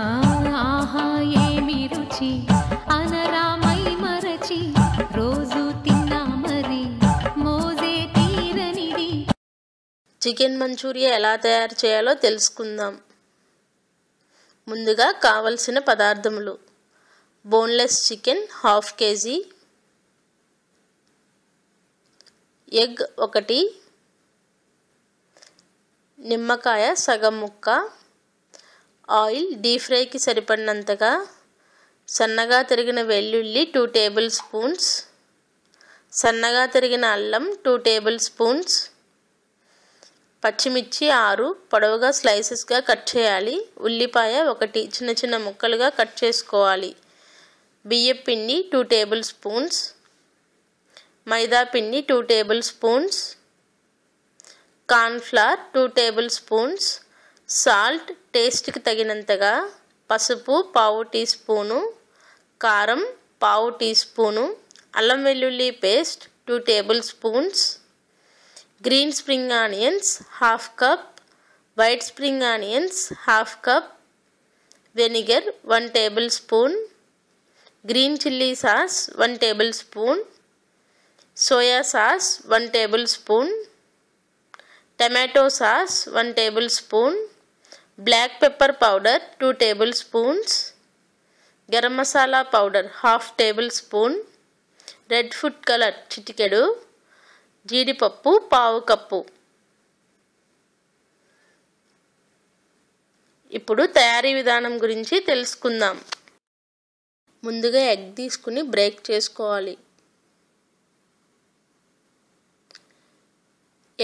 ఆహా ఏమి రుచి అనరామై మరచి రోజు తిన్నా మరి మోజే తీరనిది చికెన్ మంచూరియా ఎలా తయారు చేయాలో తెలుసుకుందాం ముందుగా కావలసిన పదార్థములు boneless chicken half KG egg ఒకటి నిమ్మకాయ సగం ముక్క ఆయిల్ డీప్ ఫ్రైకి సరిపడినంతగా సన్నగా తరిగిన వెల్లుల్లి టూ టేబుల్ స్పూన్స్ సన్నగా తరిగిన అల్లం టూ టేబుల్ స్పూన్స్ పచ్చిమిర్చి ఆరు పొడవుగా స్లైసెస్గా కట్ చేయాలి ఉల్లిపాయ ఒకటి చిన్న చిన్న ముక్కలుగా కట్ చేసుకోవాలి బియ్యం పిండి టూ టేబుల్ స్పూన్స్ మైదా పిండి two tablespoons cornflour two tablespoons salt టేస్ట్కి తగినంతగా పసుపు పావు టీ స్పూను కారం పావు టీ స్పూను అల్లం వెల్లుల్లి paste two tablespoons green spring onions half cup white spring onions half cup vinegar one tablespoon green chilli sauce one tablespoon soya sauce one tablespoon tomato sauce one tablespoon black pepper powder two tablespoons garam masala powder half tablespoon red food colour చిటికెడు జీడిపప్పు పావు cup ఇప్పుడు తయారీ విధానం గురించి తెలుసుకుందాం ముందుగా egg తీసుకుని బ్రేక్ చేసుకోవాలి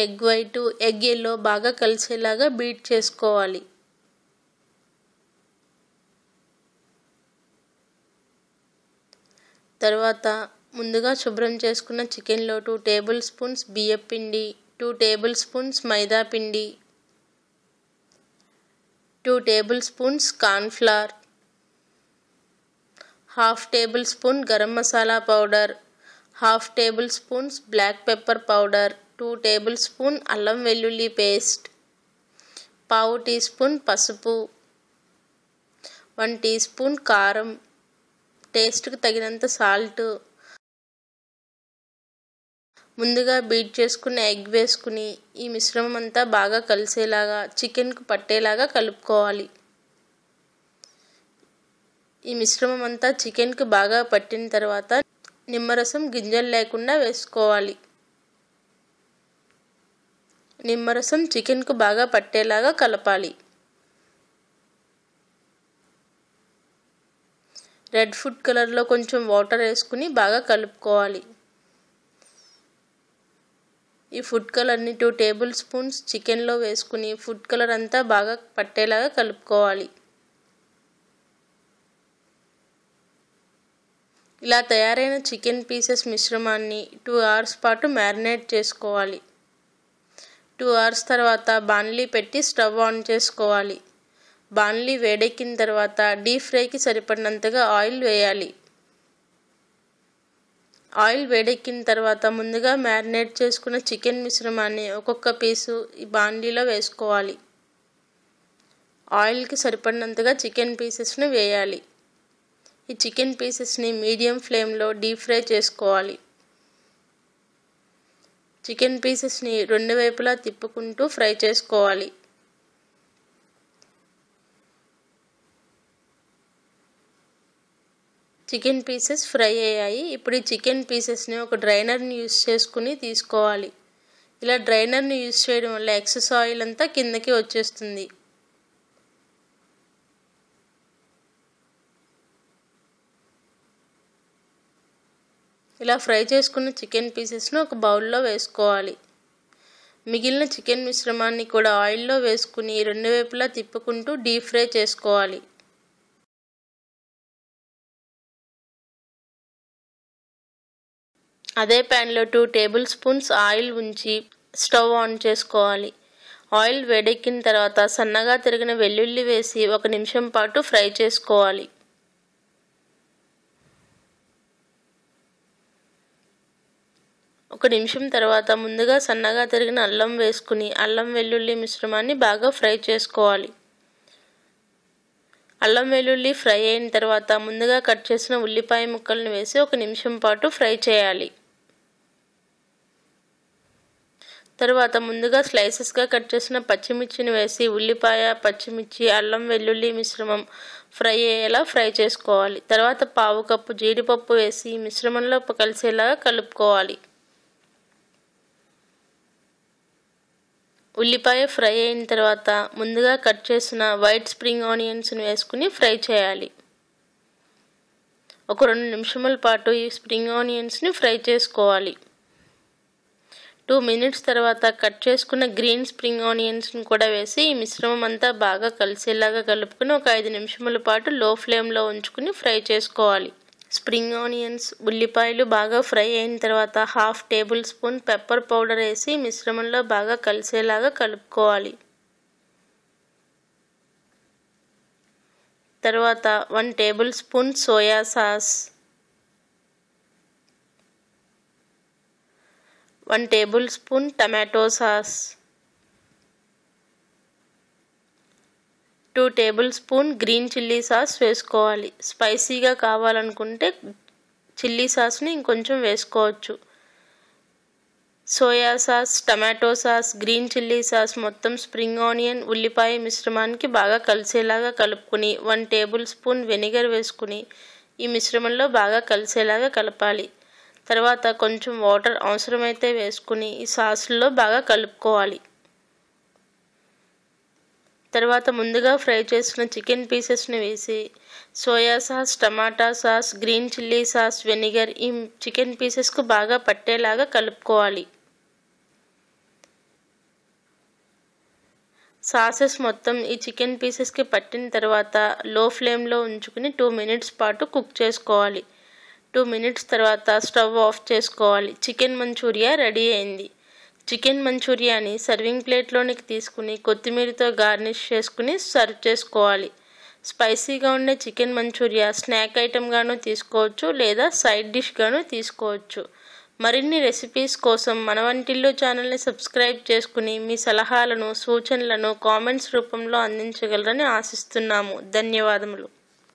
ఎగ్ వైటు ఎగ్ ఎల్లో బాగా కలిసేలాగా బీట్ చేసుకోవాలి తర్వాత ముందుగా శుభ్రం చేసుకున్న చికెన్లో టూ టేబుల్ స్పూన్స్ బియ్యం పిండి టూ టేబుల్ స్పూన్స్ మైదా పిండి two tablespoons cornflour half tablespoon garam masala powder half tablespoons black pepper powder two tablespoon అల్లం వెల్లుల్లి పేస్ట్ పావు టీ స్పూన్ పసుపు వన్ టీ స్పూన్ కారం టేస్ట్కి తగినంత సాల్ట్ ముందుగా బీట్ చేసుకున్న ఎగ్ వేసుకుని ఈ మిశ్రమం అంతా బాగా కలిసేలాగా చికెన్కు పట్టేలాగా కలుపుకోవాలి ఈ మిశ్రమం అంతా చికెన్కి బాగా పట్టిన తర్వాత నిమ్మరసం గింజలు లేకుండా వేసుకోవాలి నిమ్మరసం చికెన్కు బాగా పట్టేలాగా కలపాలి రెడ్ ఫుడ్ కలర్లో కొంచెం వాటర్ వేసుకుని బాగా కలుపుకోవాలి ఈ ఫుడ్ కలర్ని టూ టేబుల్ స్పూన్స్ చికెన్లో వేసుకుని ఫుడ్ కలర్ అంతా బాగా పట్టేలాగా కలుపుకోవాలి ఇలా తయారైన చికెన్ పీసెస్ మిశ్రమాన్ని టూ అవర్స్ పాటు మ్యారినేట్ చేసుకోవాలి టూ అవర్స్ తర్వాత బాణలీ పెట్టి స్టవ్ ఆన్ చేసుకోవాలి బాన్లీ వేడెక్కిన తర్వాత డీప్ ఫ్రైకి సరిపడినంతగా ఆయిల్ వేయాలి ఆయిల్ వేడెక్కిన తర్వాత ముందుగా మ్యారినేట్ చేసుకున్న చికెన్ మిశ్రమాన్ని ఒక్కొక్క పీసు ఈ బాన్లీలో వేసుకోవాలి ఆయిల్కి సరిపడినంతగా చికెన్ పీసెస్ని వేయాలి ఈ చికెన్ పీసెస్ని మీడియం ఫ్లేమ్లో డీప్ ఫ్రై చేసుకోవాలి చికెన్ పీసెస్ని రెండు వైపులా తిప్పుకుంటూ ఫ్రై చేసుకోవాలి చికెన్ పీసెస్ ఫ్రై అయ్యాయి ఇప్పుడు ఈ చికెన్ పీసెస్ని ఒక డ్రైనర్ని యూస్ చేసుకుని తీసుకోవాలి ఇలా డ్రైనర్ని యూస్ చేయడం వల్ల ఎక్సెస్ ఆయిల్ అంతా కిందకి వచ్చేస్తుంది ఇలా ఫ్రై చేసుకున్న చికెన్ పీసెస్ను ఒక బౌల్లో వేసుకోవాలి మిగిలిన చికెన్ మిశ్రమాన్ని కూడా ఆయిల్లో వేసుకుని రెండు వైపులా తిప్పుకుంటూ డీప్ ఫ్రై చేసుకోవాలి అదే ప్యాన్లో టూ టేబుల్ స్పూన్స్ ఆయిల్ ఉంచి స్టవ్ ఆన్ చేసుకోవాలి ఆయిల్ వేడెక్కిన తర్వాత సన్నగా తిరిగిన వెల్లుల్లి వేసి ఒక నిమిషం పాటు ఫ్రై చేసుకోవాలి ఒక నిమిషం తర్వాత ముందుగా సన్నగా తిరిగిన అల్లం వేసుకుని అల్లం వెల్లుల్లి మిశ్రమాన్ని బాగా ఫ్రై చేసుకోవాలి అల్లం వెల్లుల్లి ఫ్రై అయిన తర్వాత ముందుగా కట్ చేసిన ఉల్లిపాయ ముక్కలను వేసి ఒక నిమిషం పాటు ఫ్రై చేయాలి తర్వాత ముందుగా స్లైసెస్గా కట్ చేసిన పచ్చిమిర్చిని వేసి ఉల్లిపాయ పచ్చిమిర్చి అల్లం వెల్లుల్లి మిశ్రమం ఫ్రై అయ్యేలా ఫ్రై చేసుకోవాలి తర్వాత పావు కప్పు జీడిపప్పు వేసి మిశ్రమంలో కలిసేలాగా కలుపుకోవాలి ఉల్లిపాయ ఫ్రై అయిన తర్వాత ముందుగా కట్ చేసిన వైట్ స్ప్రింగ్ ఆనియన్స్ని వేసుకుని ఫ్రై చేయాలి ఒక రెండు నిమిషముల పాటు ఈ స్ప్రింగ్ ఆనియన్స్ని ఫ్రై చేసుకోవాలి టూ మినిట్స్ తర్వాత కట్ చేసుకున్న గ్రీన్ స్ప్రింగ్ ఆనియన్స్ని కూడా వేసి ఈ మిశ్రమం అంతా బాగా కలిసేలాగా కలుపుకుని ఒక ఐదు నిమిషముల పాటు లో ఫ్లేమ్లో ఉంచుకుని ఫ్రై చేసుకోవాలి స్ప్రింగ్ ఆనియన్స్ ఉల్లిపాయలు బాగా ఫ్రై అయిన తర్వాత half tablespoon pepper powder వేసి మిశ్రమంలో బాగా కలిసేలాగా కలుపుకోవాలి తర్వాత one tablespoon soya sauce one tablespoon tomato sauce two tablespoon green chilli sauce వేసుకోవాలి స్పైసీగా కావాలనుకుంటే చిల్లీ సాస్ని ఇంకొంచెం వేసుకోవచ్చు soya sauce tomato sauce green chilli sauce మొత్తం స్ప్రింగ్ ఆనియన్ ఉల్లిపాయ మిశ్రమానికి బాగా కలిసేలాగా కలుపుకుని వన్ టేబుల్ స్పూన్ వెనిగర్ వేసుకుని ఈ మిశ్రమంలో బాగా కలిసేలాగా కలపాలి తర్వాత కొంచెం వాటర్ అవసరమైతే వేసుకుని ఈ సాస్లో బాగా కలుపుకోవాలి తర్వాత ముందుగా ఫ్రై చేసిన చికెన్ పీసెస్ని వేసి soya sauce tomato sauce green chilli sauce vinegar ఈ చికెన్ పీసెస్కు బాగా పట్టేలాగా కలుపుకోవాలి సాసెస్ మొత్తం ఈ చికెన్ పీసెస్కి పట్టిన తర్వాత లో ఫ్లేమ్లో ఉంచుకుని టూ మినిట్స్ పాటు కుక్ చేసుకోవాలి టూ మినిట్స్ తర్వాత స్టవ్ ఆఫ్ చేసుకోవాలి చికెన్ మంచూరియా రెడీ అయింది చికెన్ మంచూరియాని సర్వింగ్ ప్లేట్లోనికి తీసుకుని కొత్తిమీరతో గార్నిష్ చేసుకుని సర్వ్ చేసుకోవాలి స్పైసీగా ఉండే చికెన్ మంచూరియా స్నాక్ ఐటెంగాను తీసుకోవచ్చు లేదా సైడ్ డిష్గాను తీసుకోవచ్చు మరిన్ని రెసిపీస్ కోసం మన వంటిల్లు ఛానల్ని సబ్స్క్రైబ్ చేసుకుని మీ సలహాలను సూచనలను కామెంట్స్ రూపంలో అందించగలరని ఆశిస్తున్నాము ధన్యవాదములు